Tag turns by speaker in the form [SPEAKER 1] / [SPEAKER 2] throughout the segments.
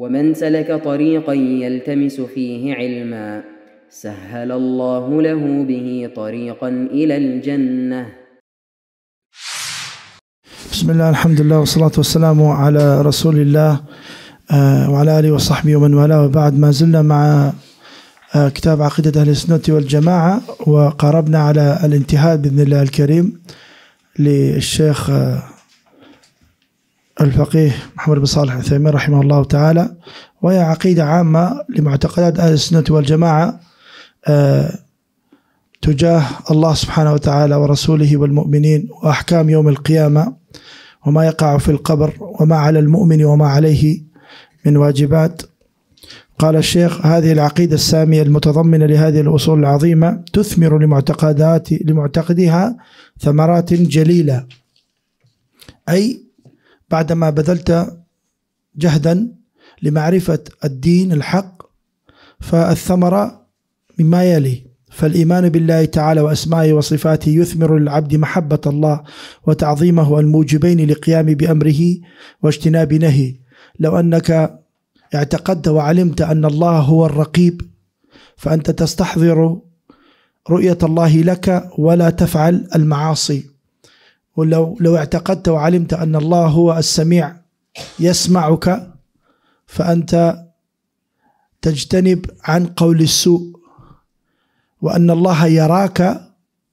[SPEAKER 1] ومن سلك طريقا يلتمس فيه علما سهل الله له به طريقا الى الجنه بسم الله الحمد لله والصلاه والسلام على رسول الله آه، وعلى اله وصحبه ومن والاه وبعد ما زلنا مع آه، كتاب عقيده اهل السنه والجماعه وقربنا على الانتهاء باذن الله الكريم للشيخ آه، الفقيه محمد بن صالح العثيمين رحمه الله تعالى وهي عقيدة عامة لمعتقدات أهل السنة والجماعة آه، تجاه الله سبحانه وتعالى ورسوله والمؤمنين وأحكام يوم القيامة وما يقع في القبر وما على المؤمن وما عليه من واجبات قال الشيخ هذه العقيدة السامية المتضمنة لهذه الأصول العظيمة تثمر لمعتقدات لمعتقدها ثمرات جليلة أي بعدما بذلت جهدا لمعرفة الدين الحق فالثمرة مما يلي فالإيمان بالله تعالى وأسمائه وصفاته يثمر للعبد محبة الله وتعظيمه الموجبين لقيام بأمره واجتناب نهيه لو أنك اعتقدت وعلمت أن الله هو الرقيب فأنت تستحضر رؤية الله لك ولا تفعل المعاصي ولو لو اعتقدت وعلمت أن الله هو السميع يسمعك فأنت تجتنب عن قول السوء وأن الله يراك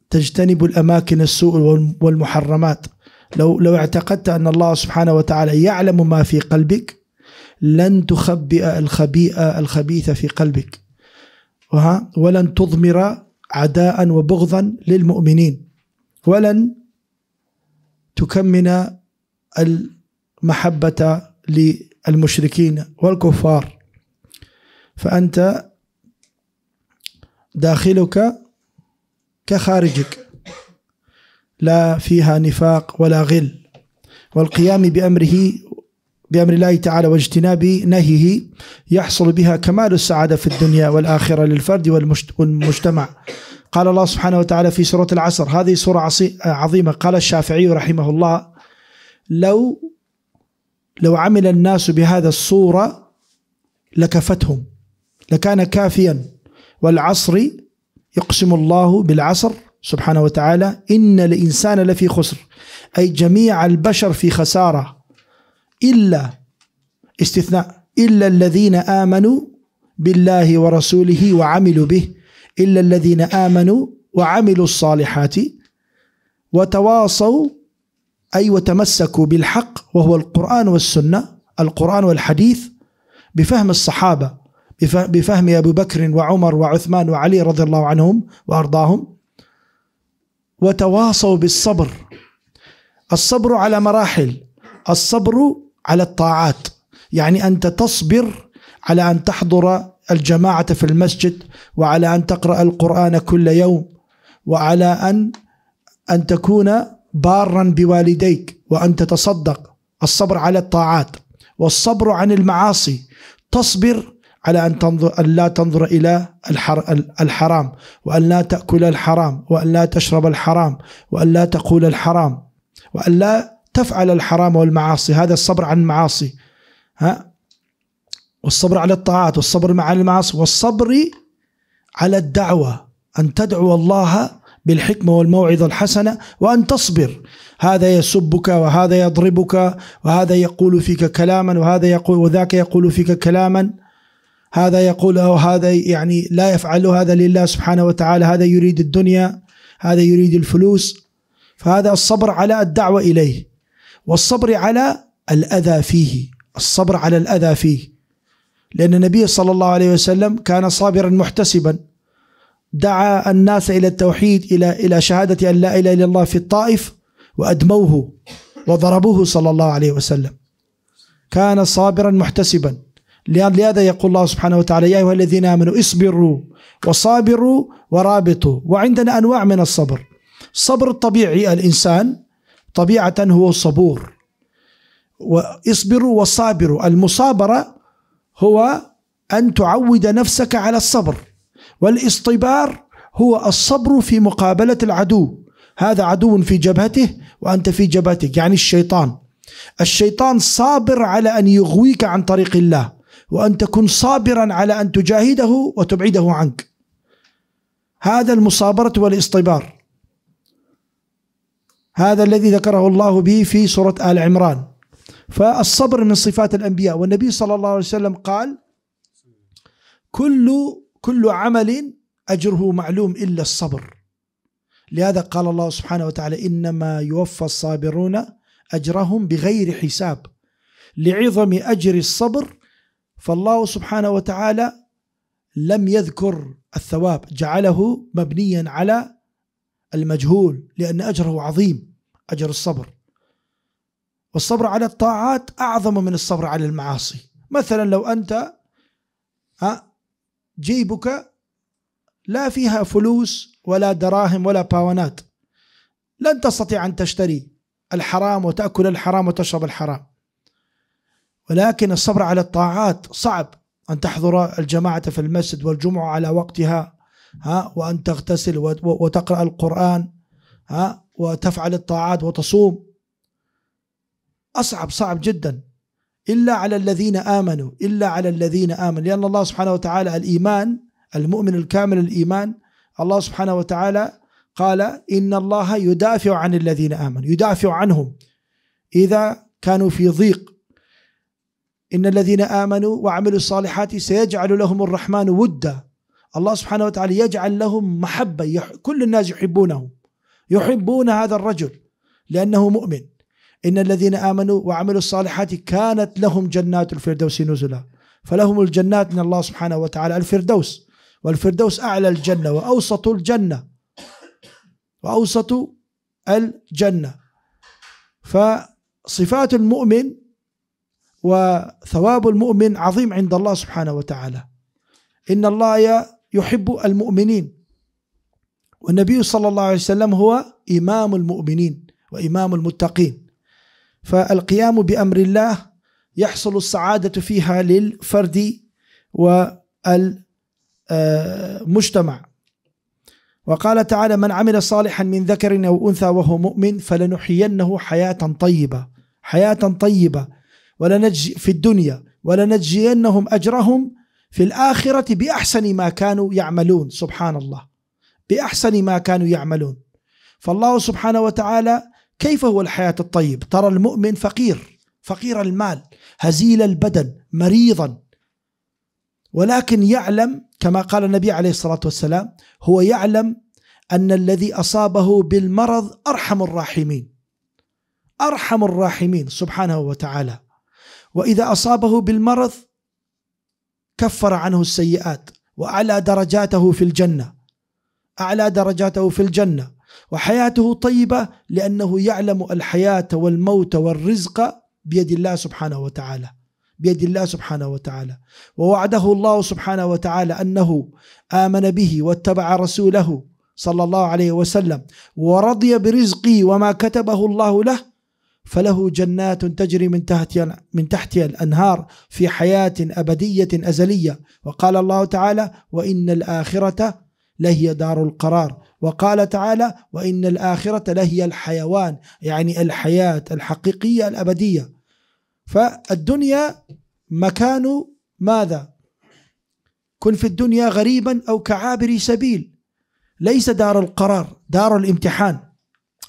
[SPEAKER 1] تجتنب الأماكن السوء والمحرمات لو لو اعتقدت أن الله سبحانه وتعالى يعلم ما في قلبك لن تخبئ الخبيئة الخبيثة في قلبك ولن تضمر عداء وبغضا للمؤمنين ولن تكمن المحبة للمشركين والكفار فأنت داخلك كخارجك لا فيها نفاق ولا غل والقيام بأمره بأمر الله تعالى واجتناب نهيه يحصل بها كمال السعادة في الدنيا والآخرة للفرد والمجتمع قال الله سبحانه وتعالى في سورة العصر هذه سورة عظيمة قال الشافعي رحمه الله لو لو عمل الناس بهذا الصورة لكفتهم لكان كافيا والعصر يقسم الله بالعصر سبحانه وتعالى إن الإنسان لفي خسر أي جميع البشر في خسارة إلا استثناء إلا الذين آمنوا بالله ورسوله وعملوا به إلا الذين آمنوا وعملوا الصالحات وتواصوا أي وتمسكوا بالحق وهو القرآن والسنة القرآن والحديث بفهم الصحابة بفهم أبي بكر وعمر وعثمان وعلي رضي الله عنهم وأرضاهم وتواصوا بالصبر الصبر على مراحل الصبر على الطاعات يعني أنت تصبر على أن تحضر الجماعة في المسجد وعلى أن تقرأ القرآن كل يوم وعلى أن أن تكون بارا بوالديك وأن تتصدق الصبر على الطاعات والصبر عن المعاصي تصبر على أن, تنظر أن لا تنظر إلى الحر الحرام وأن لا تأكل الحرام وأن لا تشرب الحرام وأن لا تقول الحرام وأن لا تفعل الحرام والمعاصي هذا الصبر عن المعاصي ها والصبر على الطاعات والصبر مع المعاصي والصبر على الدعوة أن تدعو الله بالحكمة والموعظة الحسنة وأن تصبر هذا يسبك وهذا يضربك وهذا يقول فيك كلاما وهذا يقول وذاك يقول فيك كلاما هذا يقول أو هذا يعني لا يفعل هذا لله سبحانه وتعالى هذا يريد الدنيا هذا يريد الفلوس فهذا الصبر على الدعوة إليه والصبر على الأذى فيه الصبر على الأذى فيه لأن النبي صلى الله عليه وسلم كان صابرا محتسبا دعا الناس إلى التوحيد إلى إلى شهادة أن لا إله إلا الله في الطائف وأدموه وضربوه صلى الله عليه وسلم كان صابرا محتسبا لهذا يقول الله سبحانه وتعالى يا أيها الذين آمنوا اصبروا وصابروا ورابطوا وعندنا أنواع من الصبر الصبر الطبيعي الإنسان طبيعة هو صبور واصبروا وصابروا المصابرة هو أن تعود نفسك على الصبر والاستبار هو الصبر في مقابلة العدو هذا عدو في جبهته وأنت في جبهتك يعني الشيطان الشيطان صابر على أن يغويك عن طريق الله وأن تكون صابرا على أن تجاهده وتبعده عنك هذا المصابرة والاستبار هذا الذي ذكره الله به في سورة آل عمران فالصبر من صفات الأنبياء والنبي صلى الله عليه وسلم قال كل كل عمل أجره معلوم إلا الصبر لهذا قال الله سبحانه وتعالى إنما يوفى الصابرون أجرهم بغير حساب لعظم أجر الصبر فالله سبحانه وتعالى لم يذكر الثواب جعله مبنيا على المجهول لأن أجره عظيم أجر الصبر والصبر على الطاعات أعظم من الصبر على المعاصي مثلا لو أنت جيبك لا فيها فلوس ولا دراهم ولا باونات لن تستطيع أن تشتري الحرام وتأكل الحرام وتشرب الحرام ولكن الصبر على الطاعات صعب أن تحضر الجماعة في المسجد والجمعة على وقتها ها وأن تغتسل وتقرأ القرآن ها وتفعل الطاعات وتصوم أصعب صعب جدا إلا على الذين آمنوا إلا على الذين آمنوا لأن الله سبحانه وتعالى الإيمان المؤمن الكامل الإيمان الله سبحانه وتعالى قال إن الله يدافع عن الذين آمنوا يدافع عنهم إذا كانوا في ضيق إن الذين آمنوا وعملوا الصالحات سيجعل لهم الرحمن ودا الله سبحانه وتعالى يجعل لهم محبة كل الناس يحبونه يحبون هذا الرجل لأنه مؤمن إن الذين آمنوا وعملوا الصالحات كانت لهم جنات الفردوس نزلا فلهم الجنات من الله سبحانه وتعالى الفردوس والفردوس أعلى الجنة وأوسط الجنة وأوسط الجنة فصفات المؤمن وثواب المؤمن عظيم عند الله سبحانه وتعالى إن الله يحب المؤمنين والنبي صلى الله عليه وسلم هو إمام المؤمنين وإمام المتقين فالقيام بامر الله يحصل السعاده فيها للفرد والمجتمع وقال تعالى من عمل صالحا من ذكر او انثى وهو مؤمن فلنحيينه حياه طيبه حياه طيبه ولنجي في الدنيا ولنجينهم اجرهم في الاخره باحسن ما كانوا يعملون سبحان الله باحسن ما كانوا يعملون فالله سبحانه وتعالى كيف هو الحياة الطيب ترى المؤمن فقير فقير المال هزيل البدن مريضا ولكن يعلم كما قال النبي عليه الصلاة والسلام هو يعلم أن الذي أصابه بالمرض أرحم الراحمين أرحم الراحمين سبحانه وتعالى وإذا أصابه بالمرض كفر عنه السيئات وأعلى درجاته في الجنة أعلى درجاته في الجنة وحياته طيبة لأنه يعلم الحياة والموت والرزق بيد الله سبحانه وتعالى بيد الله سبحانه وتعالى ووعده الله سبحانه وتعالى أنه آمن به واتبع رسوله صلى الله عليه وسلم ورضي برزقه وما كتبه الله له فله جنات تجري من تحت من تحتها الانهار في حياه ابديه ازليه وقال الله تعالى وان الاخره لهي دار القرار وقال تعالى وإن الآخرة لهي الحيوان يعني الحياة الحقيقية الأبدية فالدنيا مكان ماذا كن في الدنيا غريبا أو كعابر سبيل ليس دار القرار دار الامتحان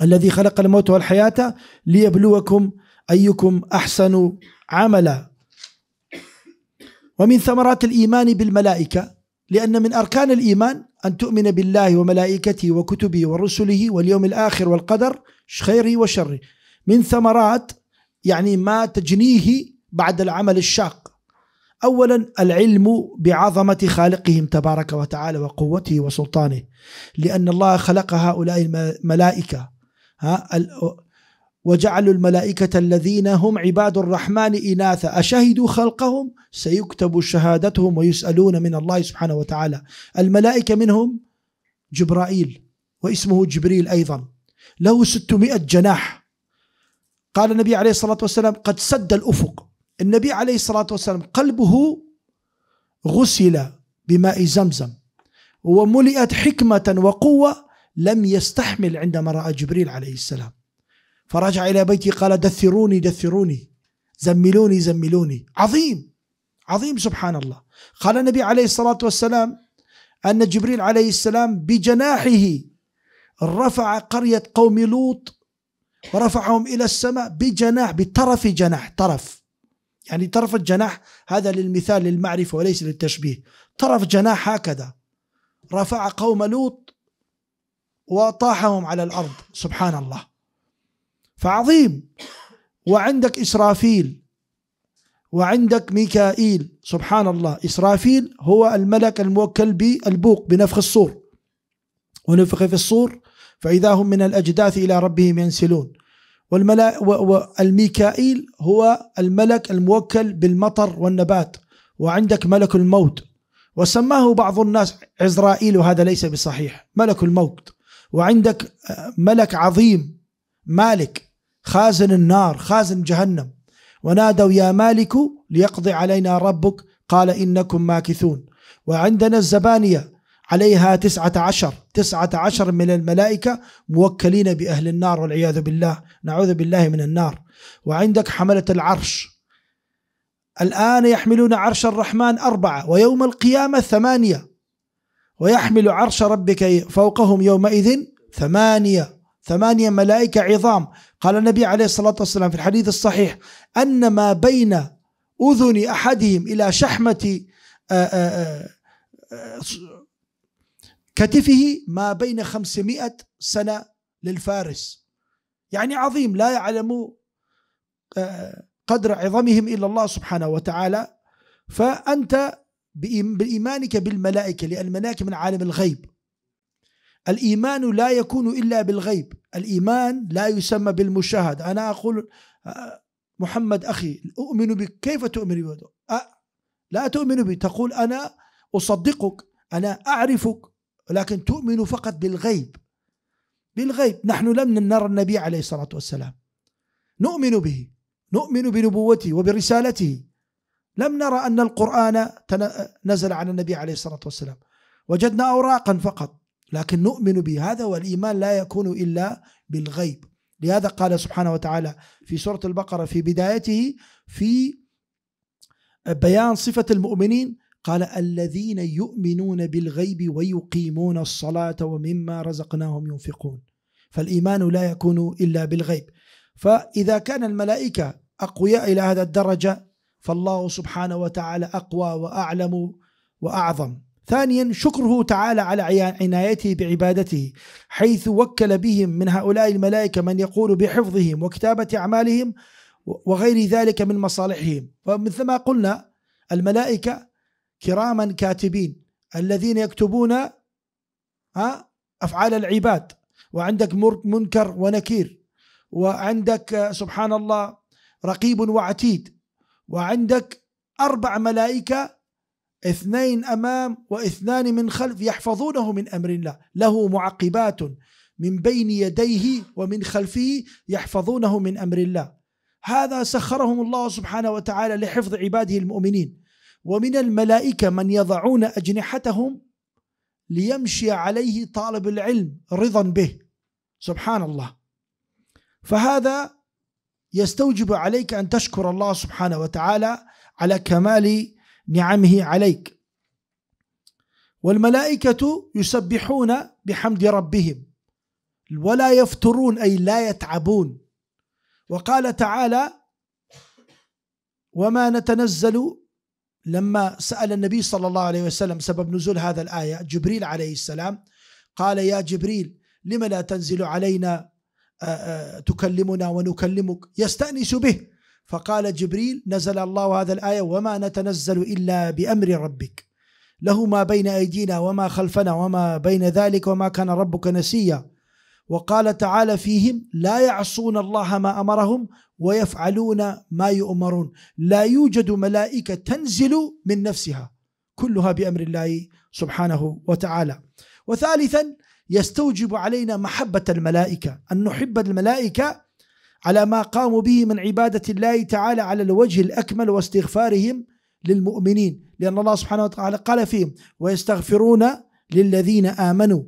[SPEAKER 1] الذي خلق الموت والحياة ليبلوكم أيكم أحسن عملا ومن ثمرات الإيمان بالملائكة لأن من أركان الإيمان أن تؤمن بالله وملائكته وكتبه ورسله واليوم الآخر والقدر خيره وشره من ثمرات يعني ما تجنيه بعد العمل الشاق أولا العلم بعظمة خالقهم تبارك وتعالى وقوته وسلطانه لأن الله خلق هؤلاء الملائكة ها وجعلوا الملائكة الذين هم عباد الرحمن إناثا أشهدوا خلقهم سيكتب شهادتهم ويسألون من الله سبحانه وتعالى الملائكة منهم جبرائيل واسمه جبريل أيضا له 600 جناح قال النبي عليه الصلاة والسلام قد سد الأفق النبي عليه الصلاة والسلام قلبه غسل بماء زمزم وملئت حكمة وقوة لم يستحمل عندما رأى جبريل عليه السلام فرجع إلى بيتي قال دثروني دثروني زملوني زملوني عظيم عظيم سبحان الله قال النبي عليه الصلاة والسلام أن جبريل عليه السلام بجناحه رفع قرية قوم لوط ورفعهم إلى السماء بجناح بطرف جناح طرف يعني طرف الجناح هذا للمثال للمعرفة وليس للتشبيه طرف جناح هكذا رفع قوم لوط وطاحهم على الأرض سبحان الله فعظيم وعندك إسرافيل وعندك ميكائيل سبحان الله إسرافيل هو الملك الموكل بالبوق بنفخ الصور ونفخ في الصور فإذا هم من الأجداث إلى ربهم ينسلون والميكائيل هو الملك الموكل بالمطر والنبات وعندك ملك الموت وسماه بعض الناس عزرائيل وهذا ليس بصحيح ملك الموت وعندك آه، ملك عظيم مالك خازن النار خازن جهنم ونادوا يا مالك ليقضي علينا ربك قال إنكم ماكثون وعندنا الزبانية عليها تسعة عشر تسعة عشر من الملائكة موكلين بأهل النار والعياذ بالله نعوذ بالله من النار وعندك حملة العرش الآن يحملون عرش الرحمن أربعة ويوم القيامة ثمانية ويحمل عرش ربك فوقهم يومئذ ثمانية ثمانية ملائكة عظام قال النبي عليه الصلاة والسلام في الحديث الصحيح أن ما بين أذن أحدهم إلى شحمة آه، آه، آه، كتفه ما بين خمسمائة سنة للفارس يعني عظيم لا يعلم قدر عظمهم إلا الله سبحانه وتعالى فأنت بإيمانك بالملائكة لأن الملائكة من عالم الغيب الإيمان لا يكون إلا بالغيب الإيمان لا يسمى بالمشاهد أنا أقول آه، محمد أخي أؤمن بك كيف تؤمن بي لا تؤمن بي تقول أنا أصدقك أنا أعرفك لكن تؤمن فقط بالغيب بالغيب نحن لم نرى النبي عليه الصلاة والسلام نؤمن به نؤمن بنبوته وبرسالته لم نرى أن القرآن نزل على النبي عليه الصلاة والسلام وجدنا أوراقا فقط لكن نؤمن بهذا والإيمان لا يكون إلا بالغيب لهذا قال سبحانه وتعالى في سورة البقرة في بدايته في بيان صفة المؤمنين قال الذين يؤمنون بالغيب ويقيمون الصلاة ومما رزقناهم ينفقون فالإيمان لا يكون إلا بالغيب فإذا كان الملائكة أقوياء إلى هذا الدرجة فالله سبحانه وتعالى أقوى وأعلم وأعظم ثانيا شكره تعالى على عنايته بعبادته حيث وكل بهم من هؤلاء الملائكة من يقول بحفظهم وكتابة أعمالهم وغير ذلك من مصالحهم ومثل ما قلنا الملائكة كراما كاتبين الذين يكتبون آه، أفعال العباد وعندك منكر ونكير وعندك آه، سبحان الله رقيب وعتيد وعندك أربع ملائكة اثنين امام واثنان من خلف يحفظونه من امر الله له معقبات من بين يديه ومن خلفه يحفظونه من امر الله هذا سخرهم الله سبحانه وتعالى لحفظ عباده المؤمنين ومن الملائكه من يضعون اجنحتهم ليمشي عليه طالب العلم رضا به سبحان الله فهذا يستوجب عليك ان تشكر الله سبحانه وتعالى على كمال نعمه عليك والملائكة يسبحون بحمد ربهم ولا يفترون أي لا يتعبون وقال تعالى وما نتنزل لما سأل النبي صلى الله عليه وسلم سبب نزول هذا الآية جبريل عليه السلام قال يا جبريل لم لا تنزل علينا آه، آه، تكلمنا ونكلمك يستأنس به فقال جبريل نزل الله هذا الآية وما نتنزل إلا بأمر ربك له ما بين أيدينا وما خلفنا وما بين ذلك وما كان ربك نسيا وقال تعالى فيهم لا يعصون الله ما أمرهم ويفعلون ما يؤمرون لا يوجد ملائكة تنزل من نفسها كلها بأمر الله سبحانه وتعالى وثالثا يستوجب علينا محبة الملائكة أن نحب الملائكة على ما قاموا به من عبادة الله تعالى على الوجه الأكمل واستغفارهم للمؤمنين لأن الله سبحانه وتعالى قال فيهم ويستغفرون للذين آمنوا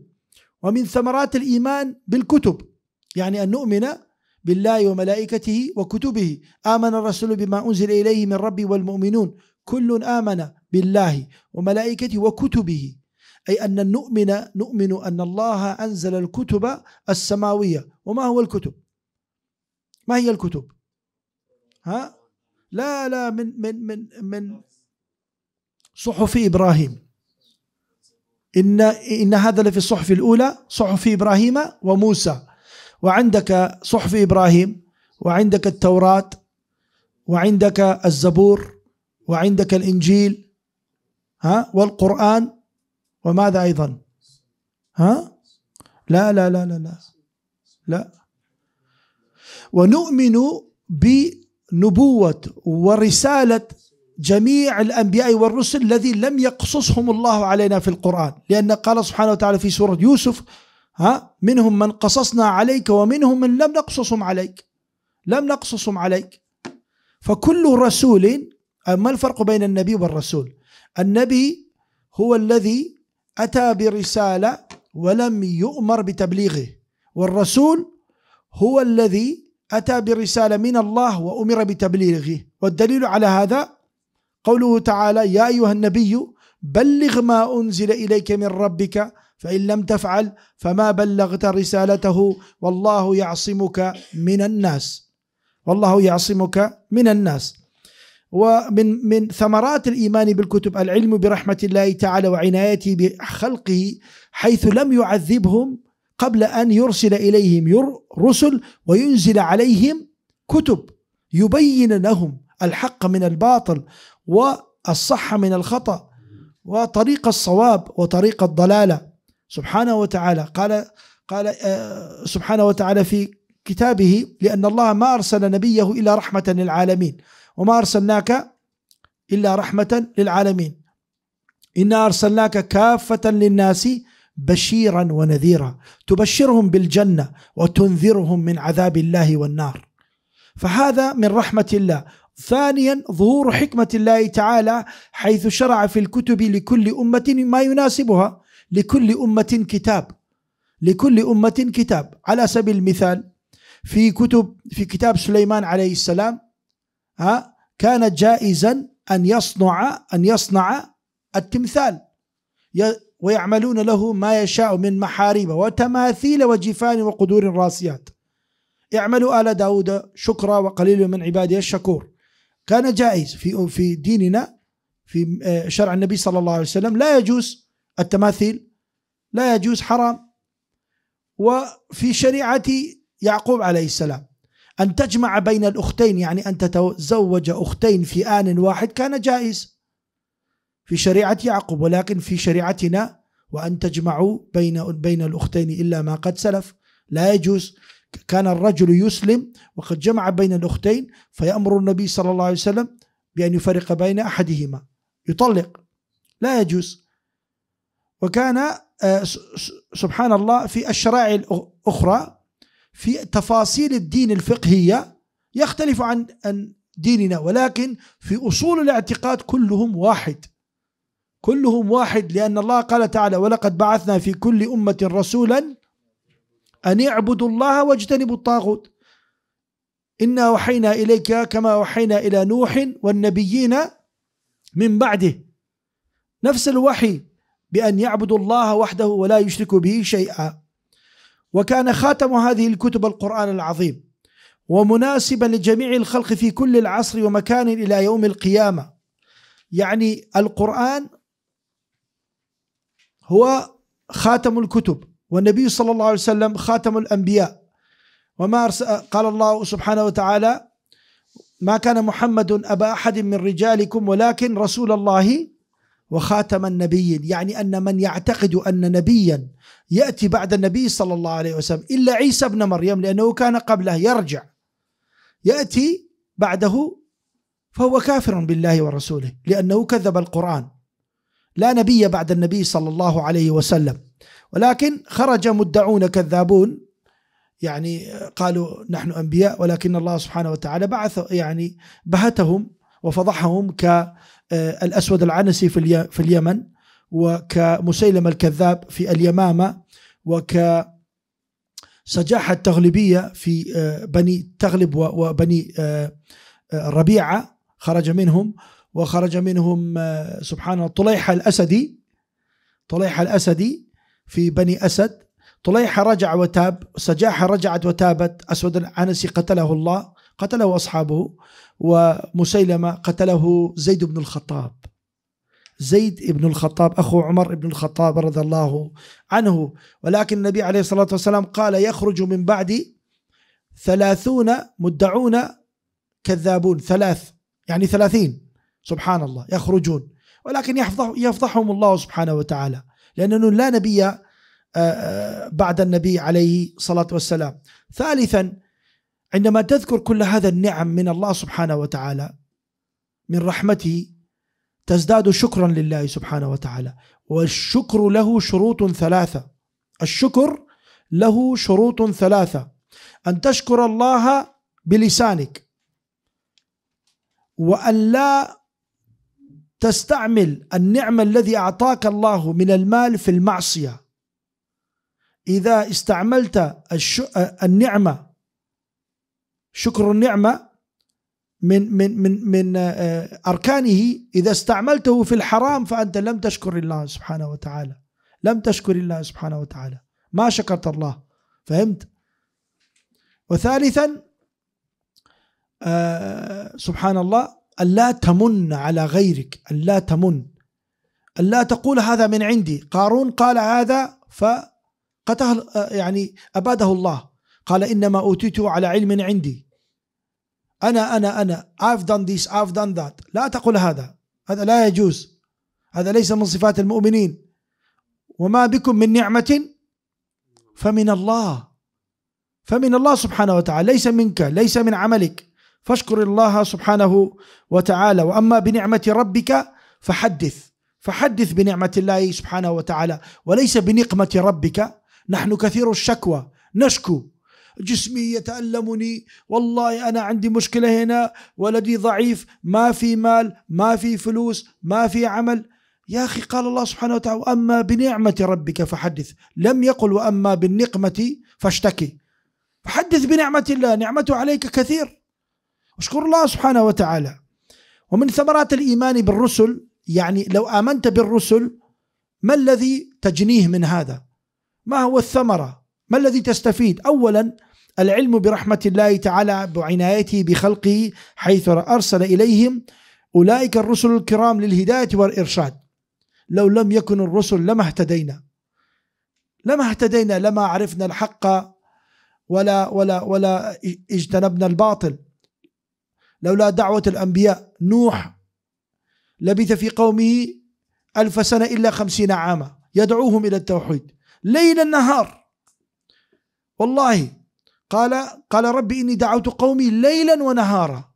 [SPEAKER 1] ومن ثمرات الإيمان بالكتب يعني أن نؤمن بالله وملائكته وكتبه آمن الرسول بما أنزل إليه من ربي والمؤمنون كل آمن بالله وملائكته وكتبه أي أن نؤمن نؤمن أن الله أنزل الكتب السماوية وما هو الكتب ما هي الكتب ها لا لا من من من من صحف إبراهيم إن إن هذا لفي الصحف الأولى صحف إبراهيم وموسى وعندك صحف إبراهيم وعندك التوراة وعندك الزبور وعندك الإنجيل ها والقرآن وماذا أيضا ها لا لا لا لا لا لا ونؤمن بنبوة ورسالة جميع الأنبياء والرسل الذي لم يقصصهم الله علينا في القرآن لأن قال سبحانه وتعالى في سورة يوسف ها منهم من قصصنا عليك ومنهم من لم نقصصهم عليك لم نقصصهم عليك فكل رسول ما الفرق بين النبي والرسول النبي هو الذي أتى برسالة ولم يؤمر بتبليغه والرسول هو الذي أتى برسالة من الله وأمر بتبليغه والدليل على هذا قوله تعالى يا أيها النبي بلغ ما أنزل إليك من ربك فإن لم تفعل فما بلغت رسالته والله يعصمك من الناس والله يعصمك من الناس ومن من ثمرات الإيمان بالكتب العلم برحمة الله تعالى وعنايته بخلقه حيث لم يعذبهم قبل أن يرسل إليهم رسل وينزل عليهم كتب يبين لهم الحق من الباطل والصح من الخطأ وطريق الصواب وطريق الضلالة سبحانه وتعالى قال قال آه، سبحانه وتعالى في كتابه لأن الله ما أرسل نبيه إلا رحمة للعالمين وما أرسلناك إلا رحمة للعالمين إنا أرسلناك كافة للناس بشيرا ونذيرا تبشرهم بالجنه وتنذرهم من عذاب الله والنار فهذا من رحمه الله ثانيا ظهور حكمه الله تعالى حيث شرع في الكتب لكل امه ما يناسبها لكل امه كتاب لكل امه كتاب على سبيل المثال في كتب في كتاب سليمان عليه السلام ها كان جائزا ان يصنع ان يصنع التمثال ويعملون له ما يشاء من محاريب وتماثيل وجفان وقدور راسيات اعملوا آل داود شكرا وقليل من عبادي الشكور كان جائز في في ديننا في آه، شرع النبي صلى الله عليه وسلم لا يجوز التماثيل لا يجوز حرام وفي شريعة يعقوب عليه السلام أن تجمع بين الأختين يعني أن تتزوج أختين في آن واحد كان جائز في شريعة يعقوب ولكن في شريعتنا وأن تجمعوا بين بين الأختين إلا ما قد سلف لا يجوز كان الرجل يسلم وقد جمع بين الأختين فيأمر النبي صلى الله عليه وسلم بأن يفرق بين أحدهما يطلق لا يجوز وكان آه، سبحان الله في الشرائع الأخرى في تفاصيل الدين الفقهية يختلف عن ديننا ولكن في أصول الاعتقاد كلهم واحد كلهم واحد لأن الله قال تعالى ولقد بعثنا في كل أمة رسولا أن يعبدوا الله واجتنبوا الطاغوت إنا أوحينا إليك كما أوحينا إلى نوح والنبيين من بعده نفس الوحي بأن يعبدوا الله وحده ولا يشركوا به شيئا وكان خاتم هذه الكتب القرآن العظيم ومناسبا لجميع الخلق في كل العصر ومكان إلى يوم القيامة يعني القرآن هو خاتم الكتب والنبي صلى الله عليه وسلم خاتم الأنبياء وما قال الله سبحانه وتعالى ما كان محمد أبا أحد من رجالكم ولكن رسول الله وخاتم النبي يعني أن من يعتقد أن نبيا يأتي بعد النبي صلى الله عليه وسلم إلا عيسى ابن مريم لأنه كان قبله يرجع يأتي بعده فهو كافر بالله ورسوله لأنه كذب القرآن لا نبي بعد النبي صلى الله عليه وسلم ولكن خرج مدعون كذابون يعني قالوا نحن أنبياء ولكن الله سبحانه وتعالى بعث يعني بهتهم وفضحهم كالأسود آه، العنسي في اليمن وكمسيلم الكذاب في اليمامة وك سجاحة التغلبيه في آه، بني تغلب وبني الربيعة آه، خرج منهم وخرج منهم آه، سبحان الله طليحة الأسدي طليحة الأسدي في بني أسد طليحة رجع وتاب سجاحة رجعت وتابت أسود العنسي قتله الله قتله أصحابه ومسيلمة قتله زيد بن الخطاب زيد بن الخطاب أخو عمر بن الخطاب رضي الله عنه ولكن النبي عليه الصلاة والسلام قال يخرج من بعدي ثلاثون مدعون كذابون ثلاث يعني ثلاثين سبحان الله يخرجون ولكن يفضح يفضحهم الله سبحانه وتعالى لأنه لا نبي آه، آه، بعد النبي عليه الصلاة والسلام ثالثا عندما تذكر كل هذا النعم من الله سبحانه وتعالى من رحمته تزداد شكرا لله سبحانه وتعالى والشكر له شروط ثلاثة الشكر له شروط ثلاثة أن تشكر الله بلسانك وأن لا تستعمل النعمة الذي أعطاك الله من المال في المعصية إذا استعملت النعمة شكر النعمة من من من من آه، أركانه إذا استعملته في الحرام فأنت لم تشكر الله سبحانه وتعالى لم تشكر الله سبحانه وتعالى ما شكرت الله فهمت وثالثا آه، سبحان الله ألا تمن على غيرك ألا تمن ألا تقول هذا من عندي قارون قال هذا فقتل يعني أباده الله قال إنما أوتيته على علم عندي أنا أنا أنا I've done this I've done that لا تقل هذا هذا لا يجوز هذا ليس من صفات المؤمنين وما بكم من نعمة فمن الله فمن الله سبحانه وتعالى ليس منك ليس من عملك فاشكر الله سبحانه وتعالى وأما بنعمة ربك فحدث فحدث بنعمة الله سبحانه وتعالى وليس بنقمة ربك نحن كثير الشكوى نشكو جسمي يتألمني والله أنا عندي مشكلة هنا ولدي ضعيف ما في مال ما في فلوس ما في عمل يا أخي قال الله سبحانه وتعالى وأما بنعمة ربك فحدث لم يقل وأما بالنقمة فاشتكي فحدث بنعمة الله نعمته عليك كثير اشكر الله سبحانه وتعالى ومن ثمرات الإيمان بالرسل يعني لو آمنت بالرسل ما الذي تجنيه من هذا ما هو الثمرة ما الذي تستفيد أولا العلم برحمة الله تعالى بعنايته بخلقه حيث أرسل إليهم أولئك الرسل الكرام للهداية والإرشاد لو لم يكن الرسل لما اهتدينا لما اهتدينا لما عرفنا الحق ولا ولا ولا اجتنبنا الباطل لولا دعوة الأنبياء نوح لبث في قومه ألف سنة إلا خمسين عاما يدعوهم إلى التوحيد ليلا نهار والله قال قال ربي إني دعوت قومي ليلا ونهارا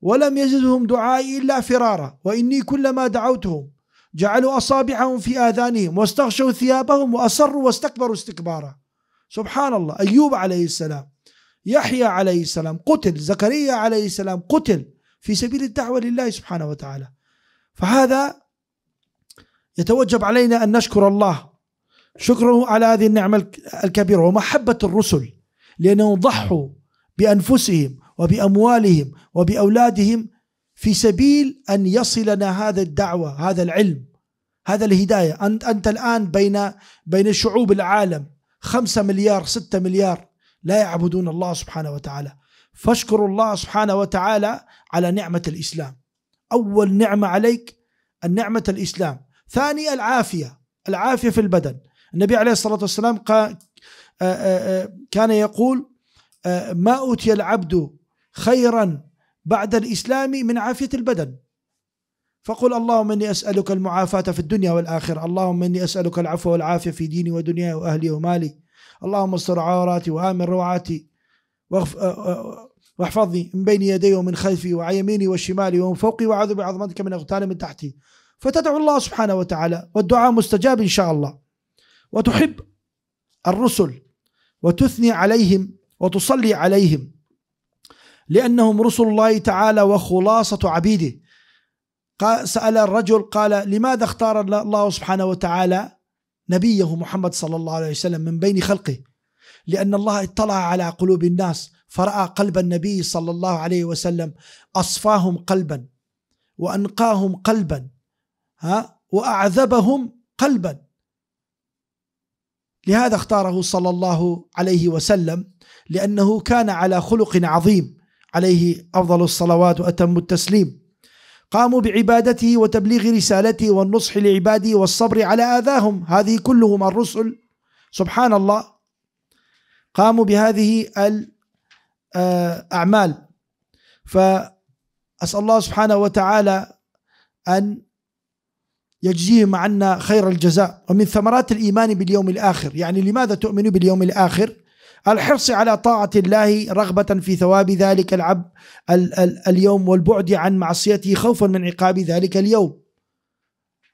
[SPEAKER 1] ولم يزدهم دعائي إلا فرارا وإني كلما دعوتهم جعلوا أصابعهم في آذانهم واستغشوا ثيابهم وأصروا واستكبروا استكبارا سبحان الله أيوب عليه السلام يحيى عليه السلام قتل زكريا عليه السلام قتل في سبيل الدعوة لله سبحانه وتعالى فهذا يتوجب علينا أن نشكر الله شكره على هذه النعمة الكبيرة ومحبة الرسل لأنهم ضحوا بأنفسهم وبأموالهم وبأولادهم في سبيل أن يصلنا هذا الدعوة هذا العلم هذا الهداية أنت, أنت الآن بين بين شعوب العالم خمسة مليار ستة مليار لا يعبدون الله سبحانه وتعالى فاشكروا الله سبحانه وتعالى على نعمة الإسلام أول نعمة عليك النعمة الإسلام ثاني العافية العافية في البدن النبي عليه الصلاة والسلام آه، آه، آه، كان يقول ما أوتي العبد خيرا بعد الإسلام من عافية البدن فقل اللهم إني أسألك المعافاة في الدنيا والآخرة اللهم إني أسألك العفو والعافية في ديني ودنياي وأهلي ومالي اللهم استر عوراتي وآمن روعاتي آه، آه، آه، واحفظني من بين يدي ومن خلفي وعن يميني وشمالي ومن فوقي وأعوذ بعظمتك من أغتال من تحتي فتدعو الله سبحانه وتعالى والدعاء مستجاب إن شاء الله وتحب الرسل وتثني عليهم وتصلي عليهم لأنهم رسل الله تعالى وخلاصة عبيده سأل الرجل قال لماذا اختار الله سبحانه وتعالى نبيه محمد صلى الله عليه وسلم من بين خلقه لأن الله اطلع على قلوب الناس فرأى قلب النبي صلى الله عليه وسلم أصفاهم قلبا وأنقاهم قلبا ها وأعذبهم قلبا لهذا اختاره صلى الله عليه وسلم لأنه كان على خلق عظيم عليه أفضل الصلوات وأتم التسليم قاموا بعبادته وتبليغ رسالته والنصح لعباده والصبر على آذاهم هذه كلهم الرسل سبحان الله قاموا بهذه الأعمال آه، فأسأل الله سبحانه وتعالى أن يجزيهم عنا خير الجزاء ومن ثمرات الإيمان باليوم الآخر يعني لماذا تؤمن باليوم الآخر الحرص على طاعة الله رغبة في ثواب ذلك العبد ال ال اليوم والبعد عن معصيته خوفا من عقاب ذلك اليوم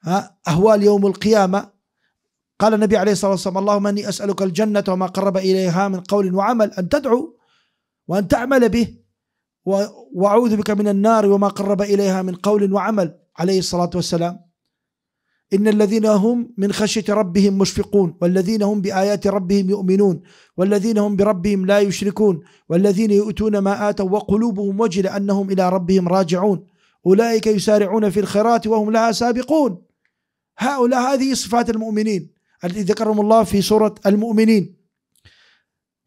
[SPEAKER 1] ها أهوال يوم القيامة قال النبي عليه الصلاة والسلام اللهم أني أسألك الجنة وما قرب إليها من قول وعمل أن تدعو وأن تعمل به وأعوذ بك من النار وما قرب إليها من قول وعمل عليه الصلاة والسلام إن الذين هم من خشية ربهم مشفقون والذين هم بآيات ربهم يؤمنون والذين هم بربهم لا يشركون والذين يؤتون ما آتوا وقلوبهم وجل أنهم إلى ربهم راجعون أولئك يسارعون في الخيرات وهم لها سابقون هؤلاء هذه صفات المؤمنين التي ذكرهم الله في سورة المؤمنين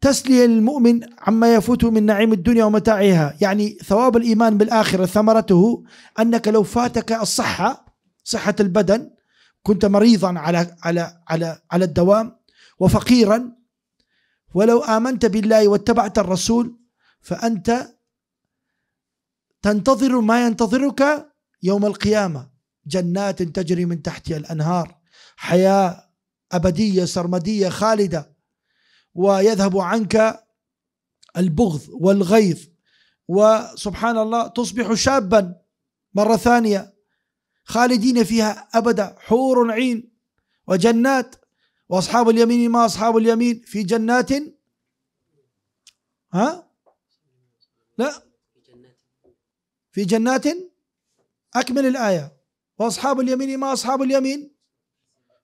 [SPEAKER 1] تسلي المؤمن عما يفوته من نعيم الدنيا ومتاعها يعني ثواب الإيمان بالآخرة ثمرته أنك لو فاتك الصحة صحة البدن كنت مريضا على على على على الدوام وفقيرا ولو آمنت بالله واتبعت الرسول فأنت تنتظر ما ينتظرك يوم القيامة جنات تجري من تحتها الأنهار حياة أبدية سرمدية خالدة ويذهب عنك البغض والغيظ وسبحان الله تصبح شابا مرة ثانية خالدين فيها أبدا حور عين وجنات وأصحاب اليمين ما أصحاب اليمين في جنات ها لا في جنات أكمل الآية وأصحاب اليمين ما أصحاب اليمين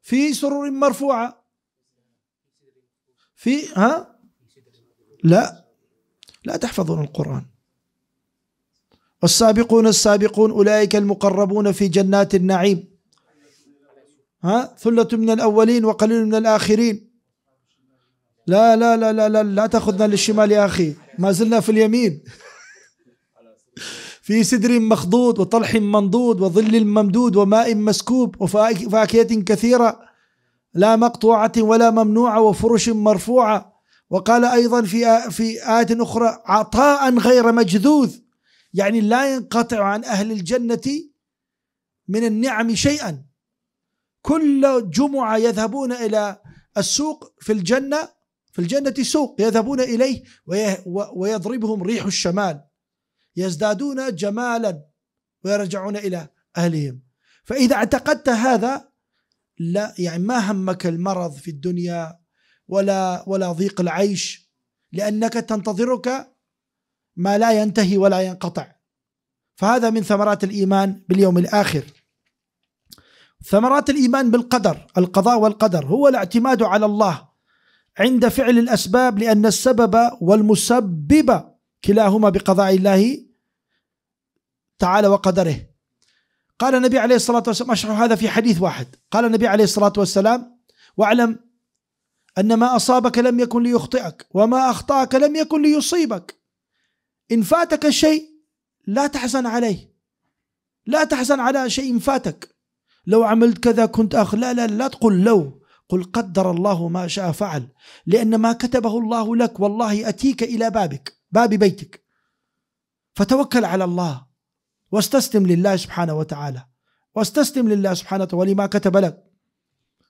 [SPEAKER 1] في سرر مرفوعة في ها لا لا تحفظون القرآن والسابقون السابقون أولئك المقربون في جنات النعيم ها ثلة من الأولين وقليل من الآخرين لا لا لا لا لا, لا تأخذنا للشمال يا أخي ما زلنا في اليمين في سدر مخضود وطلح منضود وظل ممدود وماء مسكوب وفاكهة كثيرة لا مقطوعة ولا ممنوعة وفرش مرفوعة وقال أيضا في في آية أخرى عطاء غير مجذوذ يعني لا ينقطع عن أهل الجنة من النعم شيئا كل جمعة يذهبون إلى السوق في الجنة في الجنة سوق يذهبون إليه ويضربهم ريح الشمال يزدادون جمالا ويرجعون إلى أهلهم فإذا اعتقدت هذا لا يعني ما همك المرض في الدنيا ولا ولا ضيق العيش لأنك تنتظرك ما لا ينتهي ولا ينقطع فهذا من ثمرات الايمان باليوم الاخر ثمرات الايمان بالقدر القضاء والقدر هو الاعتماد على الله عند فعل الاسباب لان السبب والمسبب كلاهما بقضاء الله تعالى وقدره قال النبي عليه الصلاه والسلام اشرح هذا في حديث واحد قال النبي عليه الصلاه والسلام واعلم ان ما اصابك لم يكن ليخطئك وما اخطاك لم يكن ليصيبك إن فاتك الشيء لا تحزن عليه لا تحزن على شيء فاتك لو عملت كذا كنت آخر لا لا لا تقل لو قل قدر الله ما شاء فعل لأن ما كتبه الله لك والله أتيك إلى بابك باب بيتك فتوكل على الله واستسلم لله سبحانه وتعالى واستسلم لله سبحانه وتعالى ولما كتب لك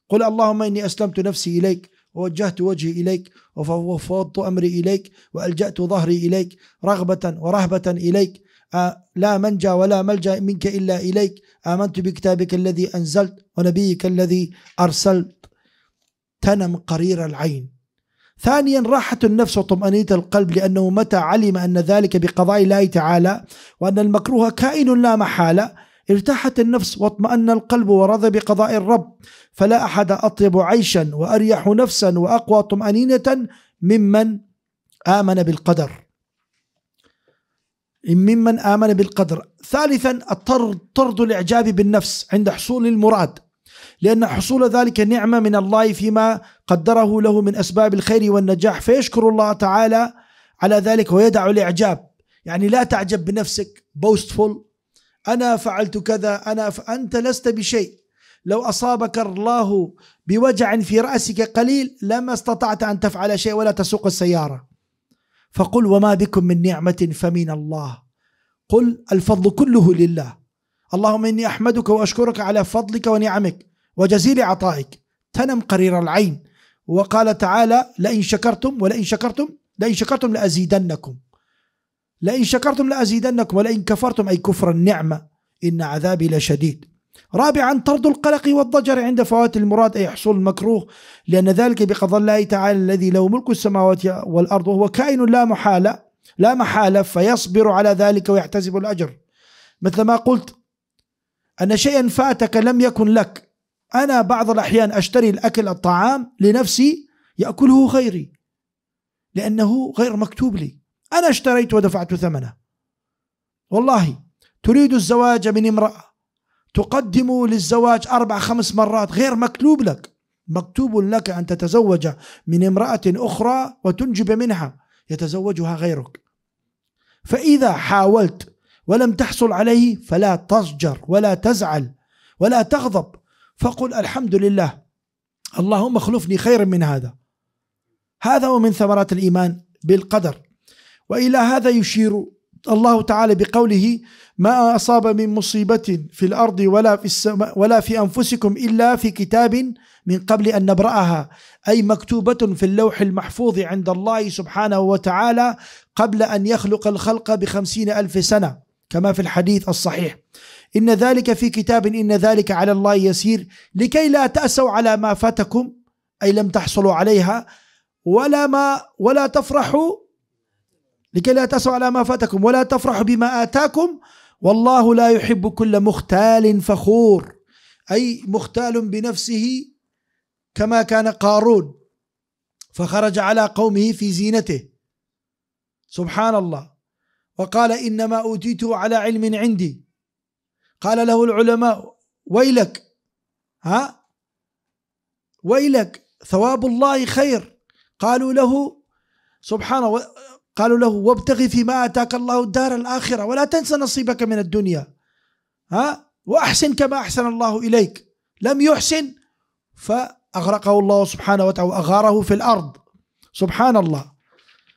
[SPEAKER 1] قل اللهم إني أسلمت نفسي إليك ووجهت وجهي إليك وفوضت أمري إليك وألجأت ظهري إليك رغبة ورهبة إليك لا منجى ولا ملجأ منك إلا إليك آمنت بكتابك الذي أنزلت ونبيك الذي أرسلت تنم قرير العين ثانيا راحة النفس وطمأنية القلب لأنه متى علم أن ذلك بقضاء الله تعالى وأن المكروه كائن لا محالة ارتاحت النفس واطمأن القلب ورضى بقضاء الرب فلا أحد أطيب عيشا وأريح نفسا وأقوى طمأنينة ممن آمن بالقدر ممن آمن بالقدر ثالثا طرد الإعجاب بالنفس عند حصول المراد لأن حصول ذلك نعمة من الله فيما قدره له من أسباب الخير والنجاح فيشكر الله تعالى على ذلك ويدع الإعجاب يعني لا تعجب بنفسك boastful أنا فعلت كذا أنا فأنت لست بشيء لو أصابك الله بوجع في رأسك قليل لما استطعت أن تفعل شيء ولا تسوق السيارة فقل وما بكم من نعمة فمن الله قل الفضل كله لله اللهم إني أحمدك وأشكرك على فضلك ونعمك وجزيل عطائك تنم قرير العين وقال تعالى لئن شكرتم ولئن شكرتم لئن شكرتم لأزيدنكم لئن شكرتم لأزيدنكم ولئن كفرتم أي كفر النعمة إن عذابي لشديد رابعا طرد القلق والضجر عند فوات المراد أي حصول المكروه لأن ذلك بقضاء الله تعالى الذي له ملك السماوات والأرض وهو كائن لا محالة لا محالة فيصبر على ذلك ويحتسب الأجر مثل ما قلت أن شيئا فاتك لم يكن لك أنا بعض الأحيان أشتري الأكل الطعام لنفسي يأكله غيري لأنه غير مكتوب لي أنا اشتريت ودفعت ثمنه والله تريد الزواج من امرأة تقدم للزواج أربع خمس مرات غير مكتوب لك مكتوب لك أن تتزوج من امرأة أخرى وتنجب منها يتزوجها غيرك فإذا حاولت ولم تحصل عليه فلا تضجر ولا تزعل ولا تغضب فقل الحمد لله اللهم اخلفني خيرا من هذا هذا ومن ثمرات الإيمان بالقدر والى هذا يشير الله تعالى بقوله ما اصاب من مصيبه في الارض ولا في السماء ولا في انفسكم الا في كتاب من قبل ان نبراها اي مكتوبه في اللوح المحفوظ عند الله سبحانه وتعالى قبل ان يخلق الخلق بخمسين الف سنه كما في الحديث الصحيح ان ذلك في كتاب ان ذلك على الله يسير لكي لا تاسوا على ما فاتكم اي لم تحصلوا عليها ولا ما ولا تفرحوا لكي لا تسعوا على ما فاتكم ولا تفرحوا بما آتاكم والله لا يحب كل مختال فخور أي مختال بنفسه كما كان قارون فخرج على قومه في زينته سبحان الله وقال إنما أوتيته على علم عندي قال له العلماء ويلك ها ويلك ثواب الله خير قالوا له سبحان قالوا له وابتغي فيما اتاك الله الدار الاخره ولا تنس نصيبك من الدنيا ها واحسن كما احسن الله اليك لم يحسن فاغرقه الله سبحانه وتعالى واغاره في الارض سبحان الله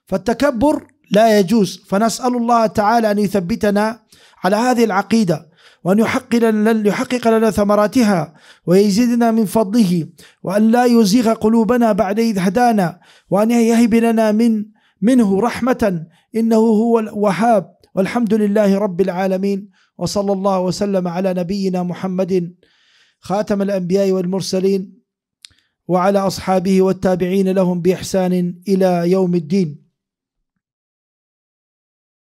[SPEAKER 1] فالتكبر لا يجوز فنسال الله تعالى ان يثبتنا على هذه العقيده وأن يحقق لنا, يحقق لنا ثمراتها ويزيدنا من فضله وأن لا يزيغ قلوبنا بعد إذ هدانا وأن يهب لنا من منه رحمة إنه هو الوهاب والحمد لله رب العالمين وصلى الله وسلم على نبينا محمد خاتم الأنبياء والمرسلين وعلى أصحابه والتابعين لهم بإحسان إلى يوم الدين